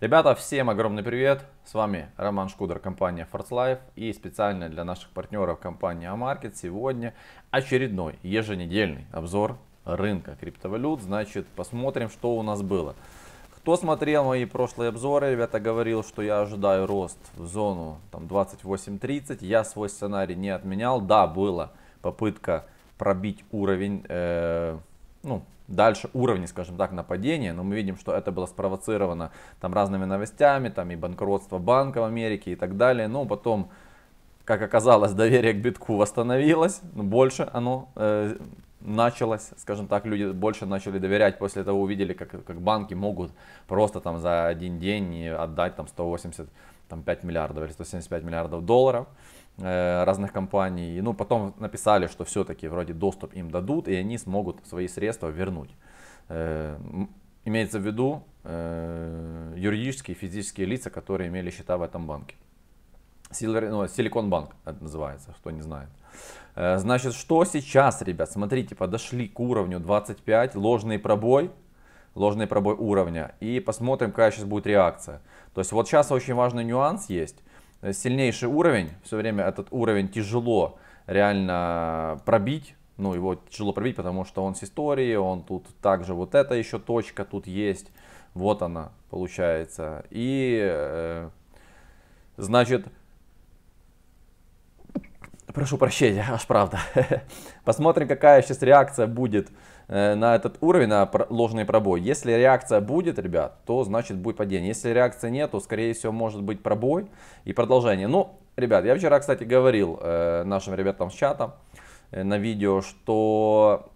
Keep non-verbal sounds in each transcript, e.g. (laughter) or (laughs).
Ребята, всем огромный привет! С вами Роман Шкудер, компания Force и специально для наших партнеров компании Амаркет сегодня очередной еженедельный обзор рынка криптовалют. Значит, посмотрим, что у нас было. Кто смотрел мои прошлые обзоры, ребята, говорил, что я ожидаю рост в зону 28-30. Я свой сценарий не отменял. Да, была попытка пробить уровень, э, ну, дальше уровни, скажем так, нападения, но мы видим, что это было спровоцировано там разными новостями, там и банкротство банка в Америке и так далее, но потом, как оказалось, доверие к битку восстановилось, но больше оно э, началось, скажем так, люди больше начали доверять после того, увидели, как, как банки могут просто там за один день отдать там 185 миллиардов или 175 миллиардов долларов, Э, разных компаний. Ну, потом написали, что все-таки вроде доступ им дадут, и они смогут свои средства вернуть. Э, имеется в виду э, юридические и физические лица, которые имели счета в этом банке. Силикон ну, банк называется, кто не знает. Значит, что сейчас, ребят? Смотрите, подошли к уровню 25, ложный пробой, ложный пробой уровня. И посмотрим, какая сейчас будет реакция. То есть вот сейчас очень важный нюанс есть сильнейший уровень, все время этот уровень тяжело реально пробить, ну, его тяжело пробить, потому что он с истории, он тут также вот эта еще точка тут есть, вот она получается. И, э, значит, прошу прощения, аж правда. (laughs) Посмотрим, какая сейчас реакция будет Э, на этот уровень, на ложный пробой. Если реакция будет, ребят, то значит будет падение. Если реакции нет, то скорее всего может быть пробой и продолжение. Ну, ребят, я вчера, кстати, говорил э, нашим ребятам с чата э, на видео, что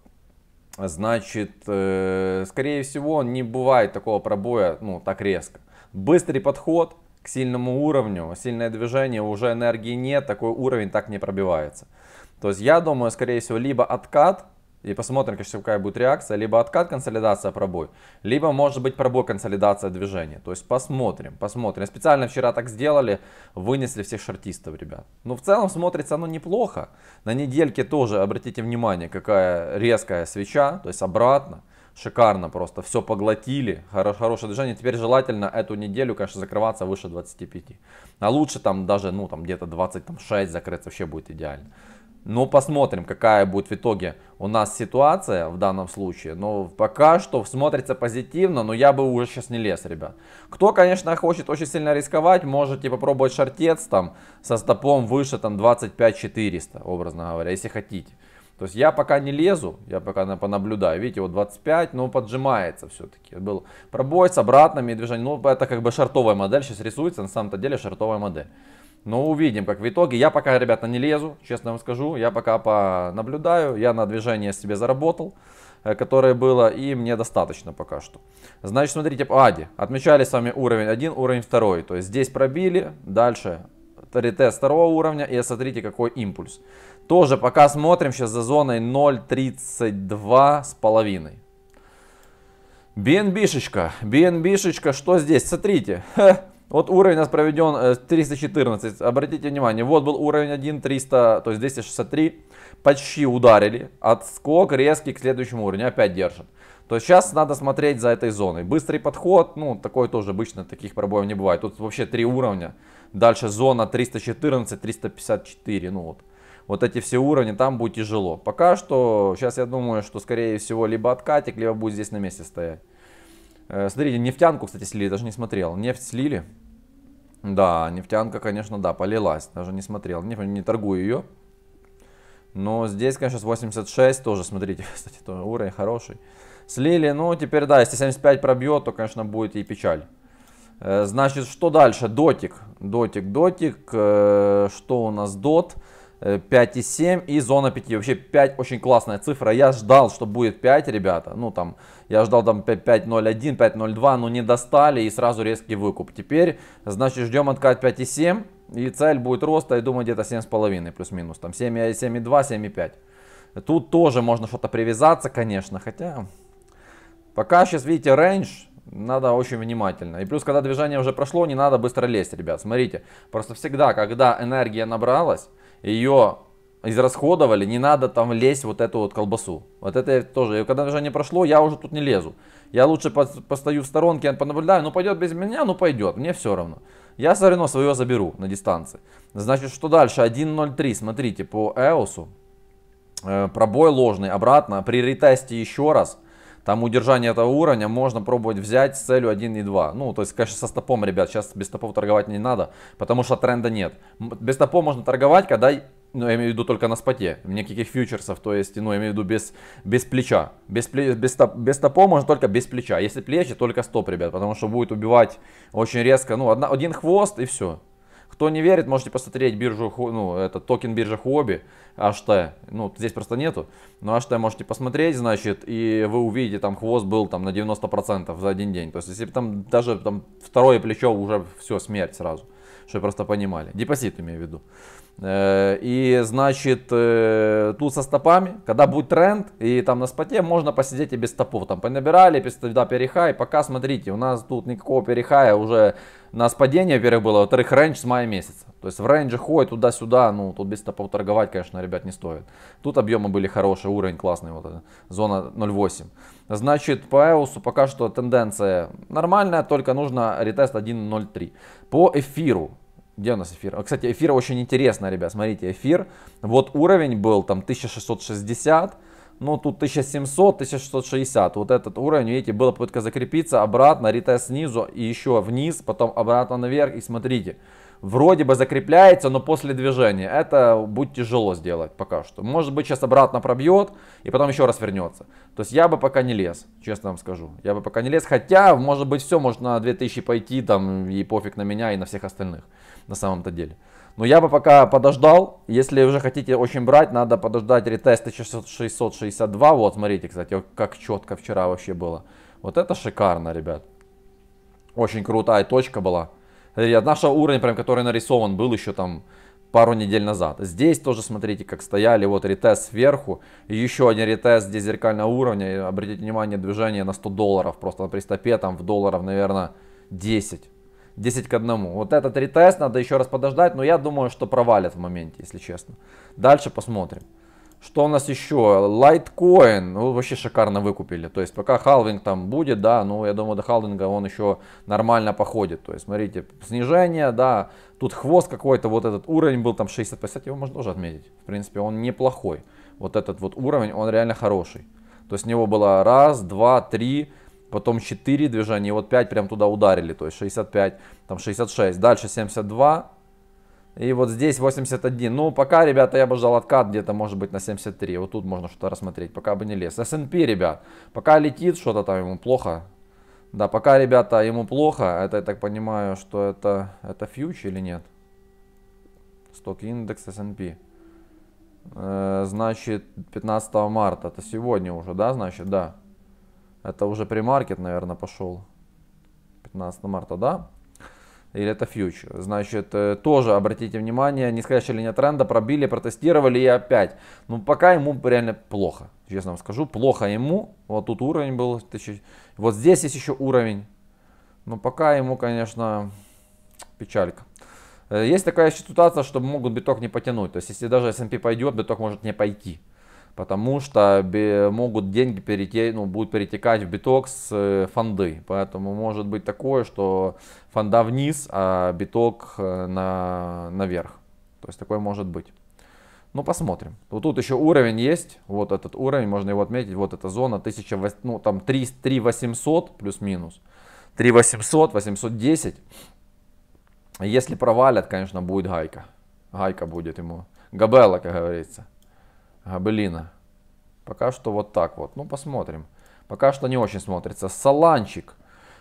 значит, скорее всего, не бывает такого пробоя, ну, так резко. Быстрый подход к сильному уровню, сильное движение, уже энергии нет, такой уровень так не пробивается. То есть я думаю, скорее всего, либо откат, и посмотрим, какая будет реакция. Либо откат, консолидация, пробой. Либо может быть пробой, консолидация, движение. То есть посмотрим, посмотрим. Специально вчера так сделали, вынесли всех шортистов, ребят. Но ну, в целом смотрится оно неплохо. На недельке тоже обратите внимание, какая резкая свеча, то есть обратно. Шикарно просто, все поглотили, хорош, хорошее движение. Теперь желательно эту неделю, конечно, закрываться выше 25. А лучше там даже, ну, там где-то 26 закрыться вообще будет идеально. Но посмотрим, какая будет в итоге у нас ситуация в данном случае. Но пока что смотрится позитивно, но я бы уже сейчас не лез, ребят. Кто, конечно, хочет очень сильно рисковать, можете попробовать шортец там со стопом выше там 25 400, образно говоря, если хотите. То есть я пока не лезу, я пока понаблюдаю. Видите, вот 25, но поджимается все-таки. Был пробой с обратными движениями. Ну, это как бы шортовая модель сейчас рисуется, на самом-то деле шортовая модель. Но увидим, как в итоге. Я пока, ребята, не лезу, честно вам скажу. Я пока понаблюдаю. Я на движение себе заработал, э, которое было, и мне достаточно пока что. Значит, смотрите, Ади. Отмечали с вами уровень 1, уровень 2. То есть здесь пробили, дальше ретест второго уровня, и смотрите, какой импульс. Тоже пока смотрим сейчас за зоной 0.32 с половиной. BNB-шечка, BNB-шечка, что здесь? Смотрите, Ха. Вот уровень у нас проведен 314. Э, Обратите внимание, вот был уровень 1, 300, то есть 263. Почти ударили. Отскок резкий к следующему уровню. Опять держит. То есть сейчас надо смотреть за этой зоной. Быстрый подход, ну, такой тоже обычно, таких пробоев не бывает. Тут вообще три уровня. Дальше зона 314, 354, ну вот. Вот эти все уровни, там будет тяжело. Пока что, сейчас я думаю, что скорее всего либо откатик, либо будет здесь на месте стоять. Э, смотрите, нефтянку, кстати, слили, даже не смотрел. Нефть слили. Да, нефтянка, конечно, да, полилась. Даже не смотрел. Не, не торгую ее. Но здесь, конечно, с 86 тоже, смотрите, (laughs) кстати, тоже уровень хороший. Слили, ну, теперь, да, если 75 пробьет, то, конечно, будет и печаль. Э, значит, что дальше? Дотик, дотик, дотик. Э, что у нас дот? 5,7 и зона 5. Вообще 5 очень классная цифра. Я ждал, что будет 5, ребята. Ну там, я ждал там 5,01, 5,02, но не достали и сразу резкий выкуп. Теперь, значит, ждем откат 5,7 и цель будет роста, я думаю, где-то 7,5 плюс-минус. Там 7,2, 7,5. Тут тоже можно что-то привязаться, конечно, хотя... Пока сейчас, видите, рейндж, надо очень внимательно. И плюс, когда движение уже прошло, не надо быстро лезть, ребят. Смотрите, просто всегда, когда энергия набралась, ее израсходовали, не надо там лезть вот эту вот колбасу. Вот это я тоже, и когда уже не прошло, я уже тут не лезу. Я лучше постою в сторонке, понаблюдаю, ну пойдет без меня, ну пойдет, мне все равно. Я все равно свое заберу на дистанции. Значит, что дальше? 1.03, смотрите, по EOS, э, пробой ложный, обратно, при ретесте еще раз – там удержание этого уровня можно пробовать взять с целью 1 и 2. Ну, то есть, конечно, со стопом, ребят, сейчас без стопов торговать не надо, потому что тренда нет. Без стопов можно торговать, когда ну, я имею в виду только на споте, никаких фьючерсов, то есть, ну, я имею в виду без, без плеча. Без, без, стоп, без стопо можно только без плеча. Если плечи, только стоп, ребят, потому что будет убивать очень резко, ну, одна, один хвост и все. Кто не верит, можете посмотреть биржу, ну, это токен биржа Huobi, HT. Ну, здесь просто нету, но HT можете посмотреть, значит, и вы увидите, там хвост был там на 90% за один день. То есть, если там даже там второе плечо уже все, смерть сразу, чтобы просто понимали. Депозит имею в виду. Э, и, значит, э, тут со стопами, когда будет тренд, и там на споте можно посидеть и без стопов. Там понабирали, да, перехай, пока, смотрите, у нас тут никакого перехая а уже на спадение падение, первых было, во-вторых, рейндж с мая месяца. То есть в рейндже ходит туда-сюда, ну, тут без стопов торговать, конечно, ребят, не стоит. Тут объемы были хорошие, уровень классный, вот эта, зона 0.8. Значит, по EOS пока что тенденция нормальная, только нужно ретест 1.03. По эфиру где у нас эфир? А, кстати, эфир очень интересно, ребят. Смотрите, эфир. Вот уровень был там 1660. Ну, тут 1700, 1660. Вот этот уровень, видите, была попытка закрепиться обратно, ретест снизу и еще вниз, потом обратно наверх. И смотрите, вроде бы закрепляется, но после движения. Это будет тяжело сделать пока что. Может быть, сейчас обратно пробьет и потом еще раз вернется. То есть я бы пока не лез, честно вам скажу. Я бы пока не лез, хотя, может быть, все, может на 2000 пойти там и пофиг на меня и на всех остальных на самом-то деле. Но я бы пока подождал. Если уже хотите очень брать, надо подождать ретеста 662. Вот, смотрите, кстати, как четко вчера вообще было. Вот это шикарно, ребят. Очень крутая точка была от э, нашего уровня, прям который нарисован был еще там пару недель назад. Здесь тоже смотрите, как стояли, вот ретест сверху, еще один ретест здесь зеркального уровня, и обратите внимание, движение на 100 долларов, просто при стопе там в долларов, наверное, 10. 10 к 1. Вот этот ретест надо еще раз подождать, но я думаю, что провалят в моменте, если честно. Дальше посмотрим. Что у нас еще? Лайткоин, Ну, вообще шикарно выкупили. То есть, пока халвинг там будет, да, ну, я думаю, до халвинга он еще нормально походит. То есть, смотрите, снижение, да, тут хвост какой-то, вот этот уровень был там 60-50, его можно тоже отметить. В принципе, он неплохой. Вот этот вот уровень, он реально хороший. То есть, у него было раз, два, три, потом 4 движения, и вот 5 прям туда ударили, то есть 65, там 66, дальше 72, и вот здесь 81. Ну, пока, ребята, я бы ждал откат где-то, может быть, на 73. Вот тут можно что-то рассмотреть, пока бы не лез. S&P, ребят, пока летит что-то там ему плохо. Да, пока, ребята, ему плохо. Это, я так понимаю, что это, это фьюч или нет? Сток индекс S&P. Э, значит, 15 марта. Это сегодня уже, да, значит, да. Это уже премаркет, наверное, пошел. 15 марта, да? или это фьючер. Значит, э, тоже обратите внимание, не нисходящая линия тренда, пробили, протестировали и опять. Ну, пока ему реально плохо, честно вам скажу, плохо ему. Вот тут уровень был, вот здесь есть еще уровень. Но пока ему, конечно, печалька. Э, есть такая ситуация, что могут биток не потянуть. То есть, если даже S&P пойдет, биток может не пойти потому что могут деньги перейти, ну, будут перетекать в биток с э, фонды. Поэтому может быть такое, что фонда вниз, а биток э, на, наверх. То есть такое может быть. Ну, посмотрим. Вот тут еще уровень есть. Вот этот уровень, можно его отметить. Вот эта зона 1000, ну, там 3, 3 800 плюс-минус. 3 800, 810. Если провалят, конечно, будет гайка. Гайка будет ему. Габела, как говорится. Габелина. Пока что вот так вот. Ну, посмотрим. Пока что не очень смотрится. Саланчик.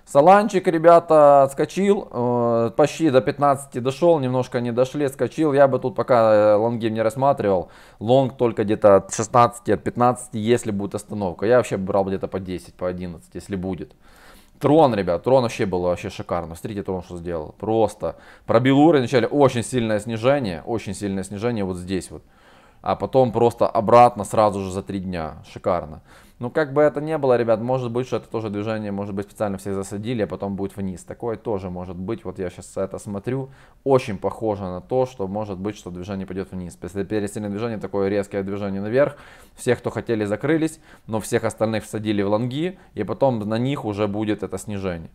Саланчик, ребята, отскочил. Э, почти до 15 дошел. Немножко не дошли, отскочил. Я бы тут пока э, лонги не рассматривал. Лонг только где-то от 16, от 15, если будет остановка. Я вообще брал где-то по 10, по 11, если будет. Трон, ребят, трон вообще был вообще шикарно. Смотрите, трон что сделал. Просто пробил уровень вначале. Очень сильное снижение. Очень сильное снижение вот здесь вот а потом просто обратно сразу же за три дня. Шикарно. Ну, как бы это ни было, ребят, может быть, что это тоже движение, может быть, специально всех засадили, а потом будет вниз. Такое тоже может быть. Вот я сейчас это смотрю. Очень похоже на то, что может быть, что движение пойдет вниз. Если пересильное движение, такое резкое движение наверх. Все, кто хотели, закрылись, но всех остальных всадили в лонги, и потом на них уже будет это снижение.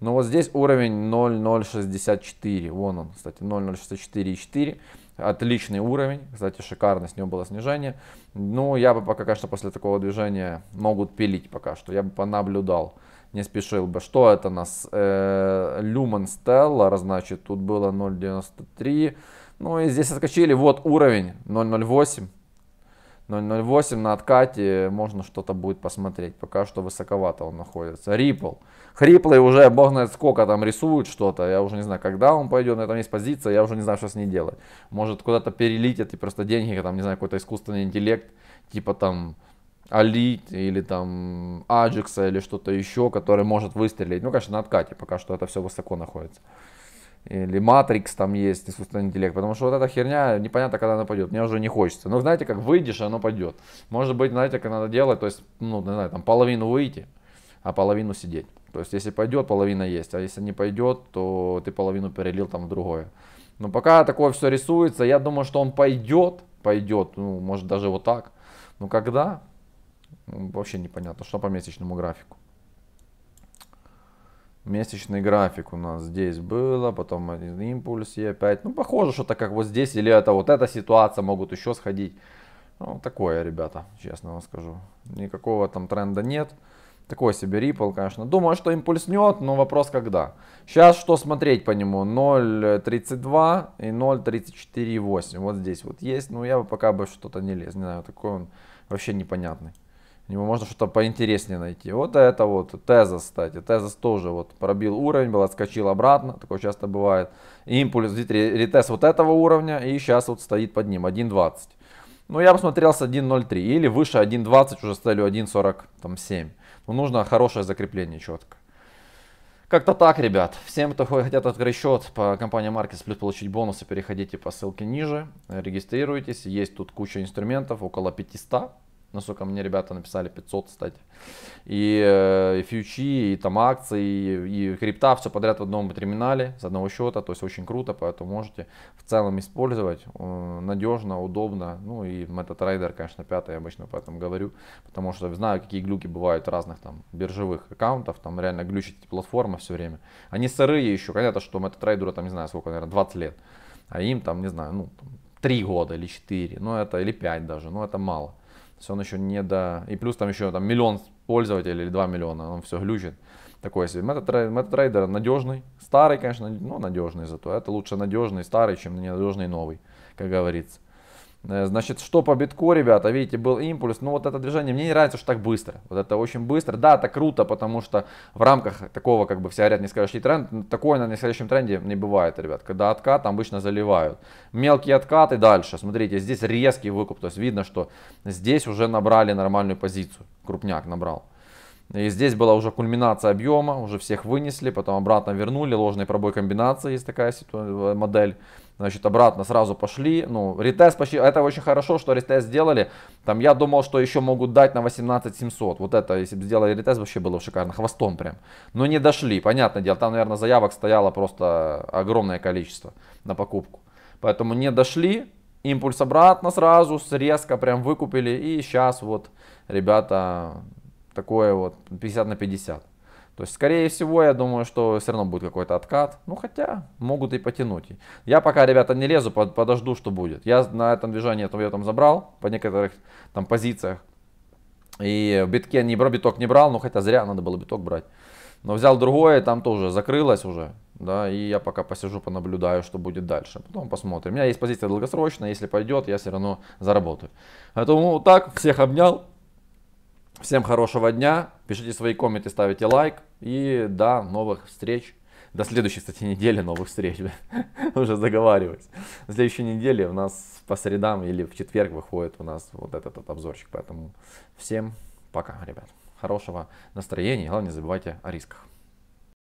Но ну, вот здесь уровень 0.064. Вон он, кстати, 0.064,4. Отличный уровень, кстати, шикарно, с него было снижение. Ну, я бы пока, конечно, после такого движения могут пилить пока что, я бы понаблюдал, не спешил бы. Что это у нас? Люман э, Stellar, значит, тут было 0.93, ну и здесь отскочили, вот уровень 0.08. 0.08 на откате можно что-то будет посмотреть. Пока что высоковато он находится. Ripple. Хриплый уже бог знает сколько там рисует что-то. Я уже не знаю, когда он пойдет. На этом есть позиция, я уже не знаю, что с ней делать. Может куда-то перелетят и просто деньги, там, не знаю, какой-то искусственный интеллект, типа там Алит или там Аджикса или что-то еще, который может выстрелить. Ну, конечно, на откате пока что это все высоко находится или Matrix там есть, искусственный интеллект, потому что вот эта херня, непонятно, когда она пойдет, мне уже не хочется. Но ну, знаете, как выйдешь, оно пойдет. Может быть, знаете, как надо делать, то есть, ну, не знаю, там половину выйти, а половину сидеть. То есть, если пойдет, половина есть, а если не пойдет, то ты половину перелил там в другое. Но пока такое все рисуется, я думаю, что он пойдет, пойдет, ну, может, даже вот так. Но ну, когда, ну, вообще непонятно, что по месячному графику месячный график у нас здесь было, потом один импульс и опять. Ну, похоже, что-то как вот здесь или это вот эта ситуация могут еще сходить. Ну, такое, ребята, честно вам скажу. Никакого там тренда нет. Такой себе Ripple, конечно. Думаю, что импульснет, но вопрос когда. Сейчас что смотреть по нему? 0.32 и 0.34.8. Вот здесь вот есть. Но я бы пока бы что-то не лез. Не знаю, такой он вообще непонятный. У можно что-то поинтереснее найти. Вот это вот Тезос, кстати. Тезос тоже вот пробил уровень, был, отскочил обратно. Такое часто бывает. Импульс, видите, ретест вот этого уровня. И сейчас вот стоит под ним 1.20. Ну, я посмотрел с 1.03. Или выше 1.20 уже с целью 1.47. Но ну, нужно хорошее закрепление четко. Как-то так, ребят. Всем, кто хотят открыть счет по компании Markets Плюс получить бонусы, переходите по ссылке ниже, регистрируйтесь. Есть тут куча инструментов, около 500. Насколько ну, мне ребята написали 500, кстати. И, э, и фьючи, и там акции, и, и крипта, все подряд в одном терминале, с одного счета. То есть очень круто, поэтому можете в целом использовать. Э, Надежно, удобно. Ну и MetaTrader, конечно, пятый, обычно по этому говорю. Потому что знаю, какие глюки бывают разных там биржевых аккаунтов. Там реально глючит платформа все время. Они сырые еще. Понятно, что MetaTrader там, не знаю, сколько, наверное, 20 лет. А им там, не знаю, ну, 3 года или 4, ну это, или 5 даже, ну это мало есть он еще не до... И плюс там еще там, миллион пользователей или 2 миллиона, он все глючит. Такой себе. MetaTrader надежный, старый, конечно, но ну, надежный зато. Это лучше надежный старый, чем ненадежный новый, как говорится. Э, значит, что по битку, ребята, видите, был импульс, Ну вот это движение, мне не нравится, что так быстро, вот это очень быстро, да, это круто, потому что в рамках такого, как бы, все говорят, не нисходящий тренд, такое на следующем тренде не бывает, ребят, когда откат обычно заливают, мелкие откаты дальше, смотрите, здесь резкий выкуп, то есть видно, что здесь уже набрали нормальную позицию, крупняк набрал, и здесь была уже кульминация объема, уже всех вынесли, потом обратно вернули, ложный пробой комбинации, есть такая э, модель, значит, обратно сразу пошли. Ну, ретест почти, это очень хорошо, что ретест сделали. Там я думал, что еще могут дать на 18 700. Вот это, если бы сделали ретест, вообще было бы шикарно, хвостом прям. Но не дошли, понятное дело. Там, наверное, заявок стояло просто огромное количество на покупку. Поэтому не дошли, импульс обратно сразу, резко прям выкупили. И сейчас вот ребята такое вот 50 на 50. То есть, скорее всего, я думаю, что все равно будет какой-то откат. Ну, хотя, могут и потянуть. Я пока, ребята, не лезу, подожду, что будет. Я на этом движении, я там забрал по некоторых там позициях. И битке не брал, биток не брал, но ну, хотя зря надо было биток брать. Но взял другое, там тоже закрылось уже. Да, и я пока посижу, понаблюдаю, что будет дальше. Потом посмотрим. У меня есть позиция долгосрочная, если пойдет, я все равно заработаю. Поэтому вот так, всех обнял. Всем хорошего дня. Пишите свои комменты, ставите лайк. И до новых встреч. До следующей, кстати, недели новых встреч. (laughs) Уже заговариваюсь. На следующей недели у нас по средам или в четверг выходит у нас вот этот, этот обзорчик. Поэтому всем пока, ребят. Хорошего настроения. Главное, не забывайте о рисках.